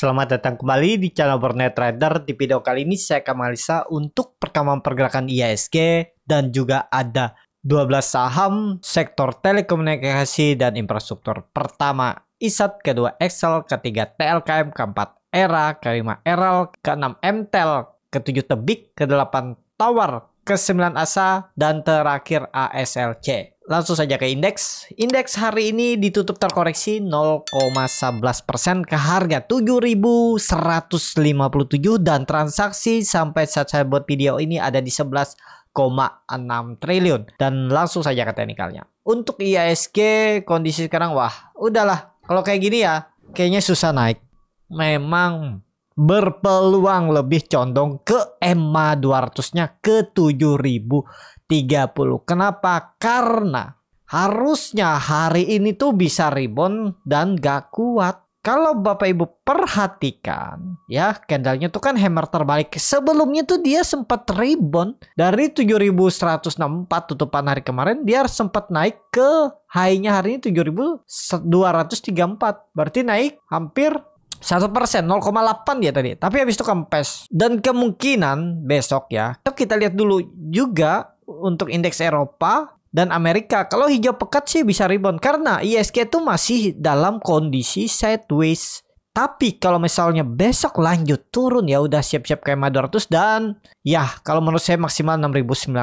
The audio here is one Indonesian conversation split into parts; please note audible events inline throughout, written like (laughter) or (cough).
Selamat datang kembali di channel Bernet Trader. Di video kali ini saya akan analisa untuk perkembangan pergerakan IHSG dan juga ada 12 saham sektor telekomunikasi dan infrastruktur. Pertama, ISAT, kedua Excel, ketiga TLKM, keempat ERA, kelima ERAL, keenam MTEL, ketujuh Tebik, kedelapan Tower, kesembilan ASA, dan terakhir ASLC. Langsung saja ke indeks. Indeks hari ini ditutup terkoreksi 0,11% ke harga 7.157 dan transaksi sampai saat saya buat video ini ada di 11,6 triliun. Dan langsung saja ke teknikalnya. Untuk IASG kondisi sekarang wah udahlah kalau kayak gini ya kayaknya susah naik. Memang berpeluang lebih condong ke EMA 200-nya ke 7.000 30. Kenapa? Karena harusnya hari ini tuh bisa rebound dan gak kuat. Kalau Bapak Ibu perhatikan ya candlenya tuh kan hammer terbalik. Sebelumnya tuh dia sempat rebound dari 7164 tutupan hari kemarin dia sempat naik ke high-nya hari ini 7234. Berarti naik hampir satu persen 0,8 ya tadi tapi habis itu kempes dan kemungkinan besok ya kita lihat dulu juga untuk indeks Eropa dan Amerika. Kalau hijau pekat sih bisa rebound karena ISG e itu masih dalam kondisi sideways. Tapi kalau misalnya besok lanjut turun ya udah siap-siap kayak 200 dan ya kalau menurut saya maksimal 6.900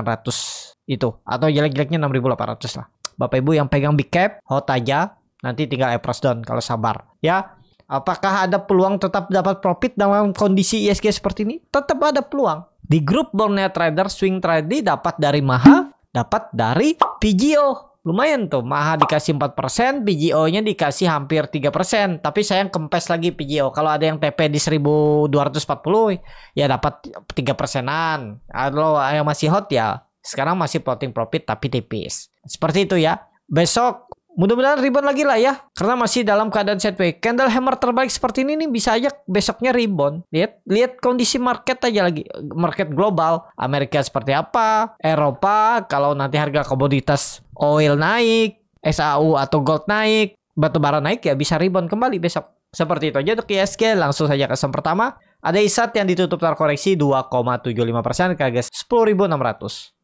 itu atau jelek-jeleknya 6.800 lah. Bapak Ibu yang pegang big cap, hot aja. Nanti tinggal approach down kalau sabar. Ya, Apakah ada peluang tetap dapat profit dalam kondisi ISG e seperti ini? Tetap ada peluang. Di grup Borneo Trader Swing Trading dapat dari Maha, dapat dari PGO. Lumayan tuh, Maha dikasih 4%, PGO-nya dikasih hampir 3%. Tapi saya yang kempes lagi PGO. Kalau ada yang TP di 1240, ya dapat 3%-an. Kalau yang masih hot ya, sekarang masih plotting profit tapi tipis. Seperti itu ya. Besok Mudah-mudahan rebound lagi lah ya. Karena masih dalam keadaan sideways. Candle hammer terbaik seperti ini nih bisa aja besoknya rebound. Lihat lihat kondisi market aja lagi. Market global. Amerika seperti apa. Eropa kalau nanti harga komoditas oil naik. SAU atau gold naik. Batu bara naik ya bisa rebound kembali besok. Seperti itu aja untuk ISG. Langsung saja ke saham pertama. Ada ISAT yang ditutup terkoreksi 2,75% ke harga 10.600.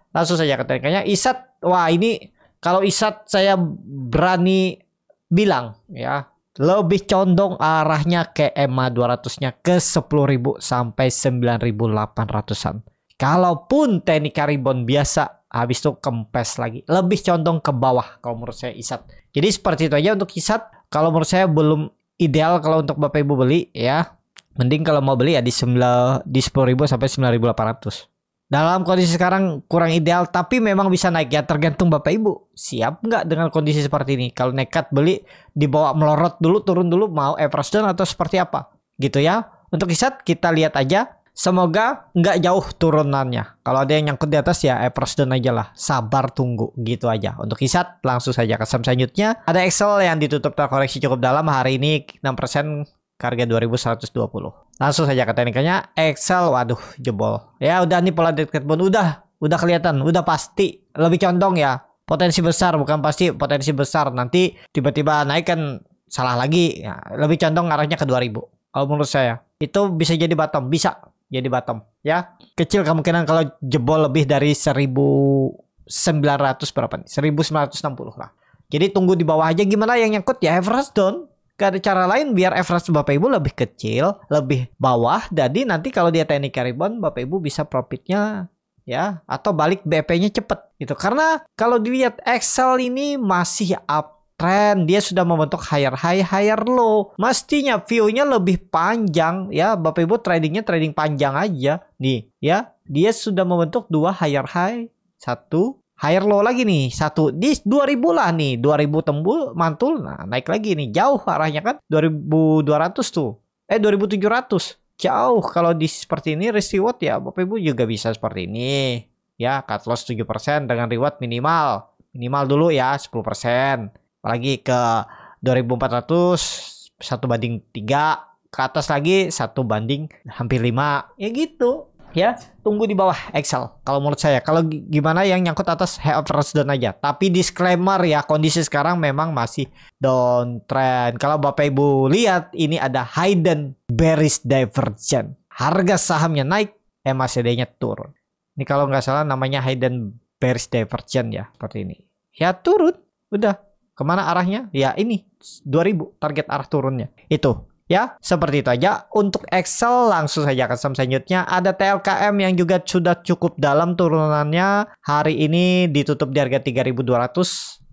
Langsung saja ke teknikanya. ISAT, wah ini kalau Isat saya berani bilang ya lebih condong arahnya ke EMA 200-nya ke 10.000 sampai 9.800-an. Kalaupun teknik karibon biasa habis itu kempes lagi. Lebih condong ke bawah kalau menurut saya Isat. Jadi seperti itu aja untuk Isat. Kalau menurut saya belum ideal kalau untuk Bapak Ibu beli ya. Mending kalau mau beli ya di 9 di 10.000 sampai 9.800 dalam kondisi sekarang kurang ideal tapi memang bisa naik ya tergantung bapak ibu siap nggak dengan kondisi seperti ini kalau nekat beli dibawa melorot dulu turun dulu mau average down atau seperti apa gitu ya untuk kisat kita lihat aja semoga nggak jauh turunannya kalau ada yang nyangkut di atas ya average down aja lah sabar tunggu gitu aja untuk kisat langsung saja ke saham selanjutnya ada Excel yang ditutup terkoreksi cukup dalam hari ini 6% harga 2120 Langsung saja ke teknikanya. Excel, waduh jebol. Ya udah nih pola pun udah, udah kelihatan, udah pasti. Lebih condong ya. Potensi besar bukan pasti potensi besar. Nanti tiba-tiba naik kan salah lagi. Ya, lebih condong arahnya ke 2000. Kalau menurut saya itu bisa jadi bottom, bisa jadi bottom ya. Kecil kemungkinan kalau jebol lebih dari 1900 berapa nih? 1960 lah. Jadi tunggu di bawah aja gimana yang nyangkut ya Everest down Gak ada cara lain biar average Bapak Ibu lebih kecil, lebih bawah. Jadi nanti kalau dia teknik carry Bapak Ibu bisa profitnya ya atau balik BP-nya cepet gitu. Karena kalau dilihat Excel ini masih up trend dia sudah membentuk higher high higher low mestinya view-nya lebih panjang ya Bapak Ibu tradingnya trading panjang aja nih ya dia sudah membentuk dua higher high satu higher low lagi nih satu di 2000 lah nih 2000 tembul mantul nah naik lagi nih jauh arahnya kan 2200 tuh eh 2700 jauh kalau di seperti ini risk reward ya Bapak Ibu juga bisa seperti ini ya cut loss 7% dengan reward minimal minimal dulu ya 10% apalagi ke 2400 satu banding 3 ke atas lagi satu banding hampir 5 ya gitu ya tunggu di bawah Excel kalau menurut saya. Kalau gimana yang nyangkut atas head of down aja. Tapi disclaimer ya kondisi sekarang memang masih downtrend. Kalau Bapak Ibu lihat ini ada hidden bearish divergence. Harga sahamnya naik, MACD-nya turun. Ini kalau nggak salah namanya hidden bearish divergence ya seperti ini. Ya turun, udah. Kemana arahnya? Ya ini 2000 target arah turunnya. Itu Ya, seperti itu aja. Untuk Excel langsung saja ke saham selanjutnya. Ada TLKM yang juga sudah cukup dalam turunannya. Hari ini ditutup di harga 3.200,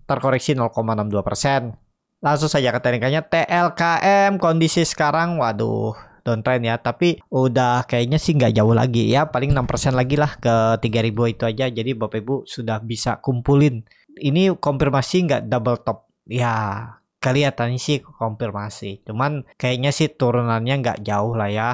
terkoreksi 0,62%. Langsung saja ke teknikanya TLKM kondisi sekarang, waduh downtrend ya tapi udah kayaknya sih nggak jauh lagi ya paling 6% lagi lah ke 3000 itu aja jadi bapak ibu sudah bisa kumpulin ini konfirmasi nggak double top ya kelihatannya sih konfirmasi cuman kayaknya sih turunannya nggak jauh lah ya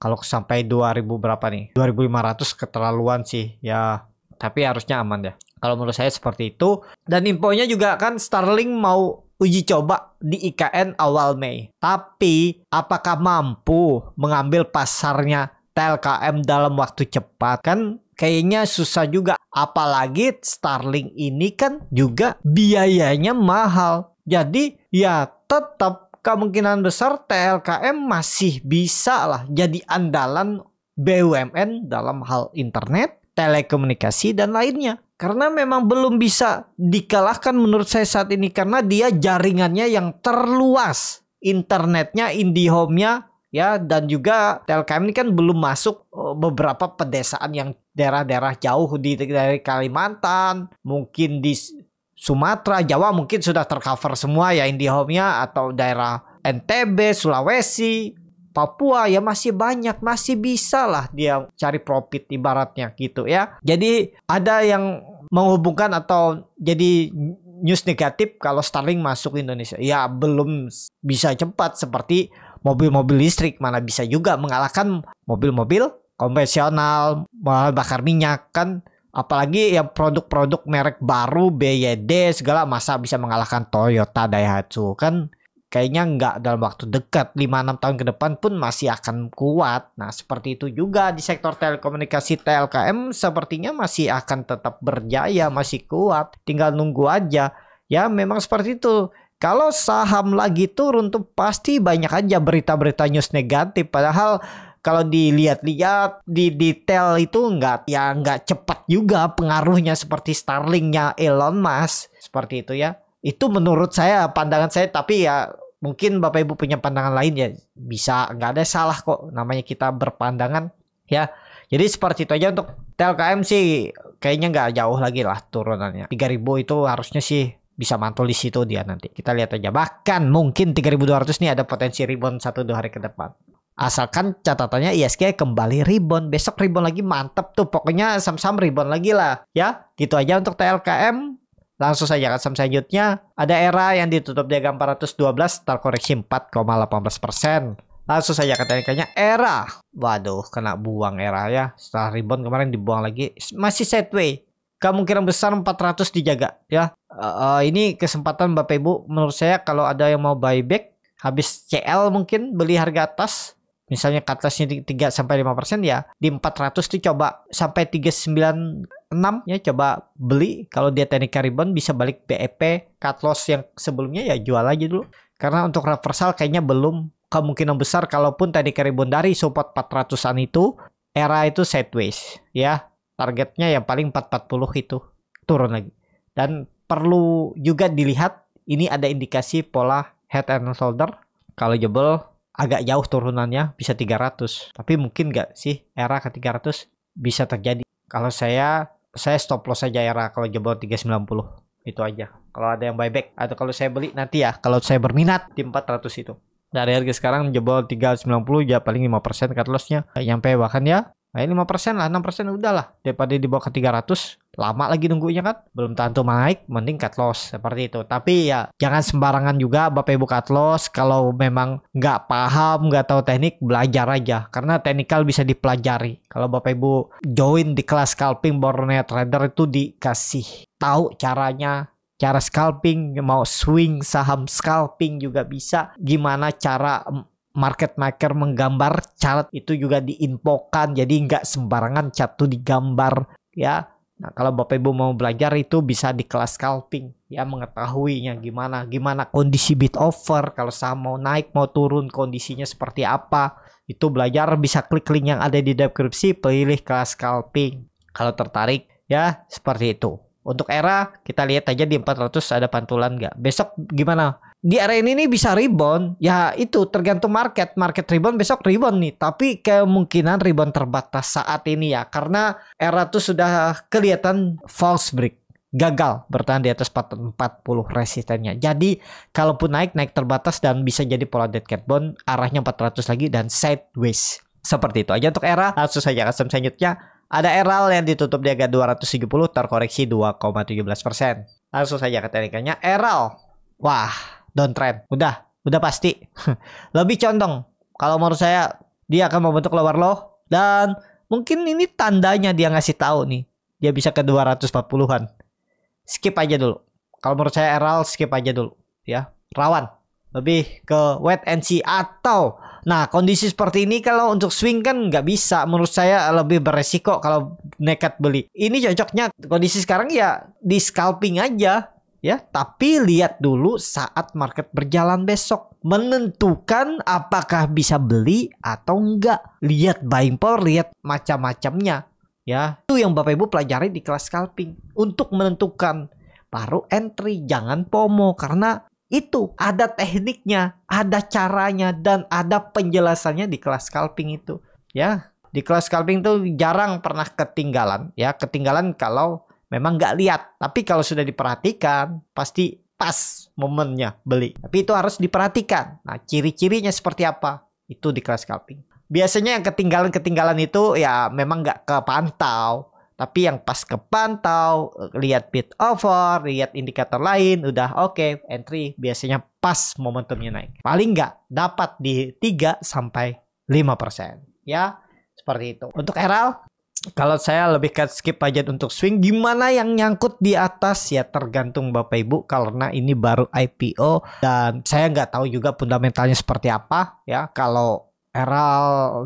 kalau sampai 2000 berapa nih 2500 keterlaluan sih ya tapi harusnya aman ya kalau menurut saya seperti itu dan infonya juga kan Starlink mau uji coba di IKN awal Mei tapi apakah mampu mengambil pasarnya TLKM dalam waktu cepat kan kayaknya susah juga apalagi Starlink ini kan juga biayanya mahal jadi ya tetap kemungkinan besar TLKM masih bisa lah jadi andalan BUMN dalam hal internet, telekomunikasi dan lainnya. Karena memang belum bisa dikalahkan menurut saya saat ini karena dia jaringannya yang terluas. Internetnya, IndiHome-nya ya dan juga TLKM ini kan belum masuk eh, beberapa pedesaan yang daerah-daerah jauh di dari Kalimantan, mungkin di Sumatera, Jawa mungkin sudah tercover semua ya IndiHome-nya atau daerah NTB, Sulawesi, Papua ya masih banyak, masih bisa lah dia cari profit ibaratnya gitu ya. Jadi ada yang menghubungkan atau jadi news negatif kalau Starlink masuk Indonesia. Ya belum bisa cepat seperti mobil-mobil listrik mana bisa juga mengalahkan mobil-mobil konvensional, bakar minyak kan Apalagi yang produk-produk merek baru BYD segala masa bisa mengalahkan Toyota Daihatsu kan kayaknya nggak dalam waktu dekat 5-6 tahun ke depan pun masih akan kuat. Nah seperti itu juga di sektor telekomunikasi TLKM sepertinya masih akan tetap berjaya masih kuat tinggal nunggu aja. Ya memang seperti itu kalau saham lagi turun tuh pasti banyak aja berita-berita news negatif padahal kalau dilihat-lihat di detail itu nggak ya nggak cepat juga pengaruhnya seperti Starlingnya Elon Musk seperti itu ya itu menurut saya pandangan saya tapi ya mungkin bapak ibu punya pandangan lain ya bisa nggak ada salah kok namanya kita berpandangan ya jadi seperti itu aja untuk TLKM sih kayaknya nggak jauh lagi lah turunannya 3000 itu harusnya sih bisa mantul di situ dia nanti kita lihat aja bahkan mungkin 3200 nih ada potensi rebound satu dua hari ke depan Asalkan catatannya ISG kembali rebound. Besok rebound lagi mantep tuh. Pokoknya sam sam rebound lagi lah. Ya, gitu aja untuk TLKM. Langsung saja ke kan, saham selanjutnya. Ada era yang ditutup di harga 412 koreksi 4,18%. Langsung saja katanya era. Waduh, kena buang era ya. Setelah rebound kemarin dibuang lagi. Masih sideways. Kemungkinan besar 400 dijaga ya. Uh, uh, ini kesempatan Bapak Ibu menurut saya kalau ada yang mau buyback habis CL mungkin beli harga atas misalnya cutlassnya 3 sampai 5% ya di 400 tuh coba sampai 396 ya coba beli kalau dia teknik rebound bisa balik BEP cut loss yang sebelumnya ya jual aja dulu karena untuk reversal kayaknya belum kemungkinan besar kalaupun teknik rebound dari support 400-an itu era itu sideways ya targetnya yang paling 440 itu turun lagi dan perlu juga dilihat ini ada indikasi pola head and shoulder kalau jebol agak jauh turunannya bisa 300 tapi mungkin nggak sih era ke 300 bisa terjadi kalau saya saya stop loss aja era kalau jebol 390 itu aja kalau ada yang buyback atau kalau saya beli nanti ya kalau saya berminat di 400 itu dari harga sekarang jebol 390 ya paling 5% cut lossnya nyampe bahkan ya Nah, 5% lah, 6% udah lah. Daripada di bawah ke 300, lama lagi nunggunya kan. Belum tentu naik, mending cut loss. Seperti itu. Tapi ya, jangan sembarangan juga Bapak Ibu cut loss. Kalau memang nggak paham, nggak tahu teknik, belajar aja. Karena teknikal bisa dipelajari. Kalau Bapak Ibu join di kelas scalping Borneo Trader itu dikasih tahu caranya cara scalping mau swing saham scalping juga bisa gimana cara market maker menggambar chart itu juga diinfokan jadi nggak sembarangan chart itu digambar ya nah kalau bapak ibu mau belajar itu bisa di kelas scalping ya mengetahuinya gimana gimana kondisi bid offer kalau saham mau naik mau turun kondisinya seperti apa itu belajar bisa klik link yang ada di deskripsi pilih kelas scalping kalau tertarik ya seperti itu untuk era kita lihat aja di 400 ada pantulan nggak besok gimana di area ini nih bisa rebound ya itu tergantung market market rebound besok rebound nih tapi kemungkinan rebound terbatas saat ini ya karena era tuh sudah kelihatan false break gagal bertahan di atas 440 resistennya jadi kalaupun naik naik terbatas dan bisa jadi pola dead cat bond arahnya 400 lagi dan sideways seperti itu aja untuk era langsung saja custom selanjutnya ada Eral yang ditutup di agak 270 terkoreksi 2,17%. Langsung saja ke teknikanya Eral. Wah, downtrend. Udah, udah pasti. (laughs) Lebih condong kalau menurut saya dia akan membentuk lower low dan mungkin ini tandanya dia ngasih tahu nih. Dia bisa ke 240-an. Skip aja dulu. Kalau menurut saya Eral skip aja dulu ya. Rawan. Lebih ke wet and see atau Nah kondisi seperti ini kalau untuk swing kan nggak bisa menurut saya lebih beresiko kalau nekat beli. Ini cocoknya kondisi sekarang ya di scalping aja ya tapi lihat dulu saat market berjalan besok menentukan apakah bisa beli atau enggak lihat buying power lihat macam-macamnya ya itu yang bapak ibu pelajari di kelas scalping untuk menentukan baru entry jangan pomo karena itu ada tekniknya ada caranya dan ada penjelasannya di kelas scalping itu ya di kelas scalping itu jarang pernah ketinggalan ya ketinggalan kalau memang nggak lihat tapi kalau sudah diperhatikan pasti pas momennya beli tapi itu harus diperhatikan nah ciri-cirinya seperti apa itu di kelas scalping biasanya yang ketinggalan-ketinggalan itu ya memang nggak kepantau tapi yang pas kepantau lihat bid over lihat indikator lain udah oke okay, entry biasanya pas momentumnya naik paling nggak dapat di 3 sampai 5% ya seperti itu untuk Eral kalau saya lebih ke skip aja untuk swing. Gimana yang nyangkut di atas ya tergantung Bapak Ibu karena ini baru IPO dan saya nggak tahu juga fundamentalnya seperti apa ya. Kalau era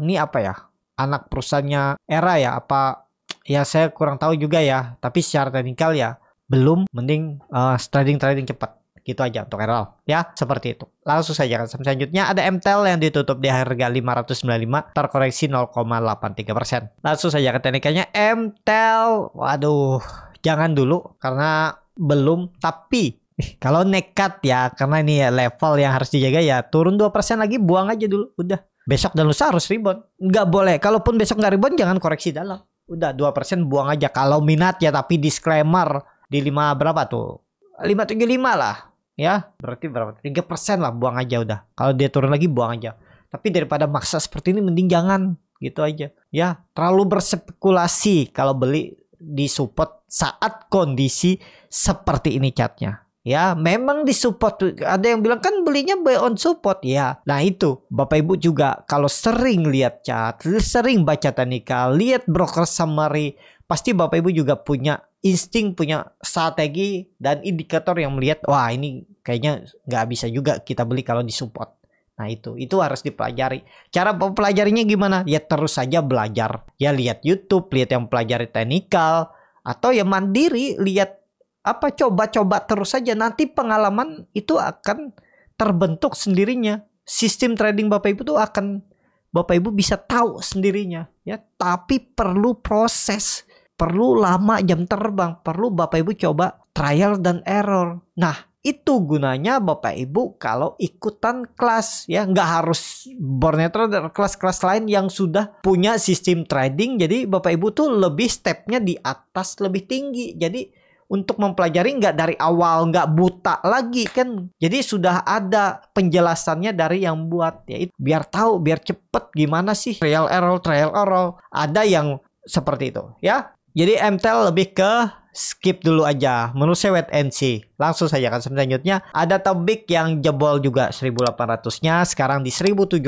ini apa ya? Anak perusahaannya Era ya apa ya saya kurang tahu juga ya. Tapi secara teknikal ya belum mending uh, eh, trading trading cepat. Gitu aja untuk RL ya seperti itu. Langsung saja ke selanjutnya ada MTL yang ditutup di harga 595 terkoreksi 0,83%. Langsung saja ke teknikanya MTL. Waduh, jangan dulu karena belum tapi kalau nekat ya karena ini ya level yang harus dijaga ya turun 2% lagi buang aja dulu udah besok dan lusa harus rebound nggak boleh kalaupun besok nggak rebound jangan koreksi dalam udah 2% buang aja kalau minat ya tapi disclaimer di lima berapa tuh 575 lah ya berarti berapa tiga persen lah buang aja udah kalau dia turun lagi buang aja tapi daripada maksa seperti ini mending jangan gitu aja ya terlalu berspekulasi kalau beli di support saat kondisi seperti ini catnya ya memang di support ada yang bilang kan belinya buy on support ya nah itu bapak ibu juga kalau sering lihat cat sering baca teknikal lihat broker summary pasti Bapak Ibu juga punya insting, punya strategi dan indikator yang melihat wah ini kayaknya nggak bisa juga kita beli kalau disupport. Nah itu, itu harus dipelajari. Cara pelajarinya gimana? Ya terus saja belajar. Ya lihat YouTube, lihat yang pelajari teknikal, atau ya mandiri, lihat apa coba-coba terus saja. Nanti pengalaman itu akan terbentuk sendirinya. Sistem trading Bapak Ibu tuh akan Bapak Ibu bisa tahu sendirinya ya, tapi perlu proses perlu lama jam terbang, perlu Bapak Ibu coba trial dan error. Nah, itu gunanya Bapak Ibu kalau ikutan kelas ya nggak harus bornet dan kelas-kelas lain yang sudah punya sistem trading jadi Bapak Ibu tuh lebih stepnya di atas lebih tinggi jadi untuk mempelajari nggak dari awal nggak buta lagi kan jadi sudah ada penjelasannya dari yang buat ya biar tahu biar cepet gimana sih trial error trial error ada yang seperti itu ya jadi MTL lebih ke skip dulu aja. Menurut saya wait and see. Langsung saja kan selanjutnya ada topik yang jebol juga 1800-nya sekarang di 1770.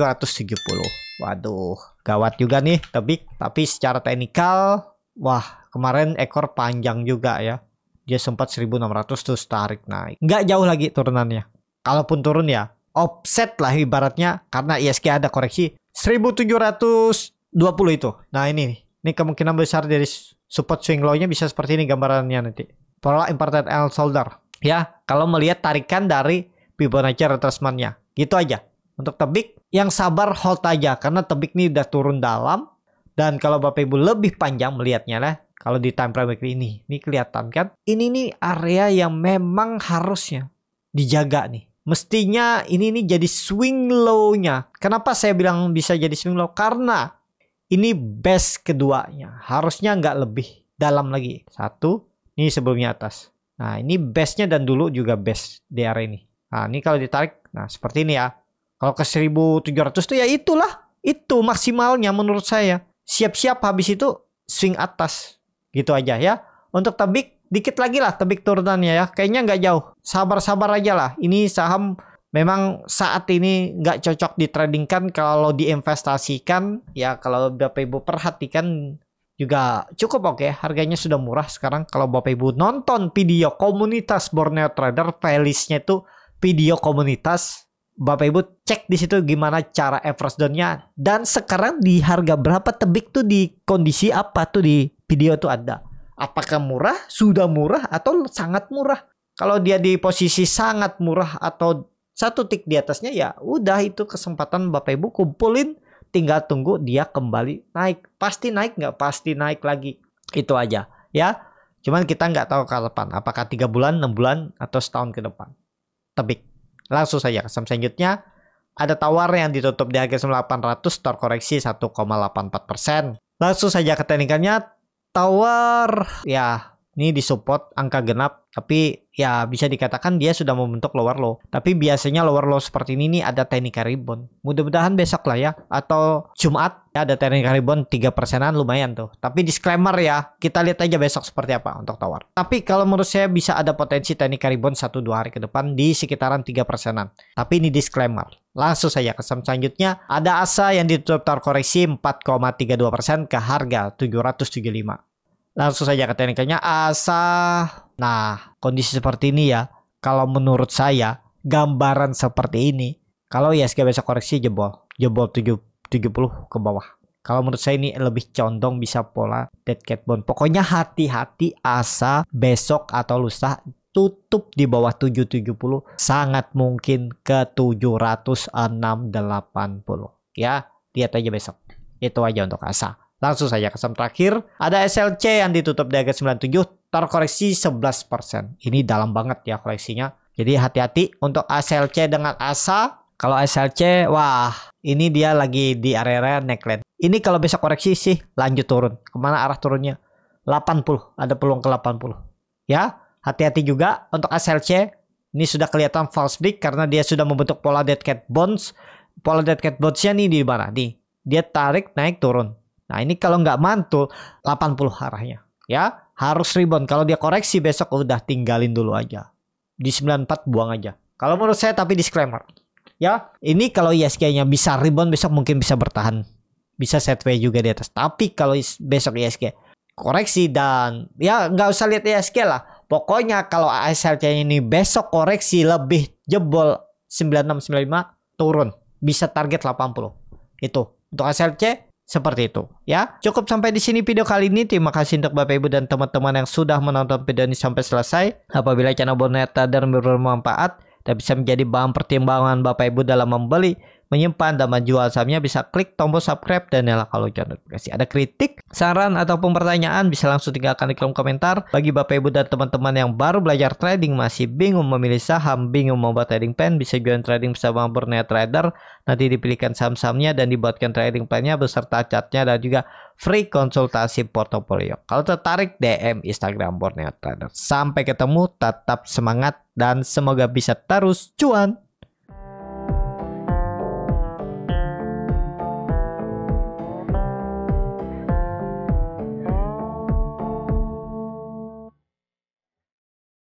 Waduh, gawat juga nih topik. Tapi secara teknikal wah, kemarin ekor panjang juga ya. Dia sempat 1600 terus tarik naik. Nggak jauh lagi turunannya. Kalaupun turun ya, offset lah ibaratnya karena ISG ada koreksi 1720 itu. Nah, ini nih. Ini kemungkinan besar dari support swing low-nya bisa seperti ini gambarannya nanti. Pola important L shoulder. Ya, kalau melihat tarikan dari Fibonacci retracement-nya. Gitu aja. Untuk tebik, yang sabar hold aja. Karena tebik ini udah turun dalam. Dan kalau Bapak Ibu lebih panjang melihatnya lah. Kalau di time frame weekly ini. Ini kelihatan kan. Ini nih area yang memang harusnya dijaga nih. Mestinya ini nih jadi swing low-nya. Kenapa saya bilang bisa jadi swing low? Karena ini best keduanya. Harusnya nggak lebih dalam lagi. Satu, ini sebelumnya atas. Nah, ini bestnya dan dulu juga best di area ini. Nah, ini kalau ditarik, nah seperti ini ya. Kalau ke 1700 tuh ya itulah. Itu maksimalnya menurut saya. Siap-siap habis itu swing atas. Gitu aja ya. Untuk tebik, dikit lagi lah tebik turunannya ya. Kayaknya nggak jauh. Sabar-sabar aja lah. Ini saham memang saat ini nggak cocok ditradingkan kalau diinvestasikan ya kalau Bapak Ibu perhatikan juga cukup oke okay. harganya sudah murah sekarang kalau Bapak Ibu nonton video komunitas Borneo Trader playlistnya itu video komunitas Bapak Ibu cek di situ gimana cara average down-nya dan sekarang di harga berapa tebik tuh di kondisi apa tuh di video tuh ada apakah murah sudah murah atau sangat murah kalau dia di posisi sangat murah atau satu tik di atasnya ya udah itu kesempatan Bapak Ibu kumpulin tinggal tunggu dia kembali naik pasti naik nggak pasti naik lagi itu aja ya cuman kita nggak tahu ke depan apakah tiga bulan enam bulan atau setahun ke depan tapi langsung saja ke selanjutnya ada tawar yang ditutup di harga 9800 koreksi 1,84 persen langsung saja ke teknikannya tawar ya ini disupport angka genap tapi ya bisa dikatakan dia sudah membentuk lower low tapi biasanya lower low seperti ini nih ada teknik rebound mudah-mudahan besok lah ya atau Jumat ya ada teknik rebound 3 persenan lumayan tuh tapi disclaimer ya kita lihat aja besok seperti apa untuk tower. tapi kalau menurut saya bisa ada potensi teknik rebound 1-2 hari ke depan di sekitaran 3 persenan tapi ini disclaimer Langsung saja ke saham selanjutnya. Ada ASA yang ditutup terkoreksi 4,32% ke harga 775. Langsung saja ke teknikanya Asa. Nah, kondisi seperti ini ya. Kalau menurut saya, gambaran seperti ini. Kalau ya ISG besok koreksi jebol. Jebol 7, 70 ke bawah. Kalau menurut saya ini lebih condong bisa pola dead cat bond. Pokoknya hati-hati asa besok atau lusa tutup di bawah 770 sangat mungkin ke 768 ya lihat aja besok itu aja untuk asa Langsung saja ke saham terakhir. Ada SLC yang ditutup di harga 97 terkoreksi 11%. Ini dalam banget ya koreksinya. Jadi hati-hati untuk SLC dengan ASA. Kalau SLC, wah ini dia lagi di area-area neckline. Ini kalau bisa koreksi sih lanjut turun. Kemana arah turunnya? 80, ada peluang ke 80. Ya, hati-hati juga untuk SLC. Ini sudah kelihatan false break karena dia sudah membentuk pola dead cat bonds. Pola dead cat bones-nya nih di mana? Nih, dia tarik naik turun Nah ini kalau nggak mantul 80 arahnya ya harus rebound. Kalau dia koreksi besok udah tinggalin dulu aja. Di 94 buang aja. Kalau menurut saya tapi disclaimer. Ya, ini kalau ISG-nya e bisa rebound besok mungkin bisa bertahan. Bisa setway juga di atas. Tapi kalau besok ISG e koreksi dan ya nggak usah lihat ISG e lah. Pokoknya kalau ASRC ini besok koreksi lebih jebol 9695 turun bisa target 80. Itu untuk ASRC seperti itu ya. Cukup sampai di sini video kali ini. Terima kasih untuk Bapak Ibu dan teman-teman yang sudah menonton video ini sampai selesai. Apabila channel Boneta dan bermanfaat dan bisa menjadi bahan pertimbangan Bapak Ibu dalam membeli menyimpan dan menjual sahamnya bisa klik tombol subscribe dan nyalakan jangan notifikasi. Ada kritik, saran ataupun pertanyaan bisa langsung tinggalkan di kolom komentar. Bagi Bapak Ibu dan teman-teman yang baru belajar trading masih bingung memilih saham, bingung membuat trading plan, bisa join trading bersama Borneo Trader. Nanti dipilihkan saham-sahamnya dan dibuatkan trading plan-nya beserta chat-nya dan juga free konsultasi portofolio. Kalau tertarik DM Instagram Borneo Trader. Sampai ketemu, tetap semangat dan semoga bisa terus cuan.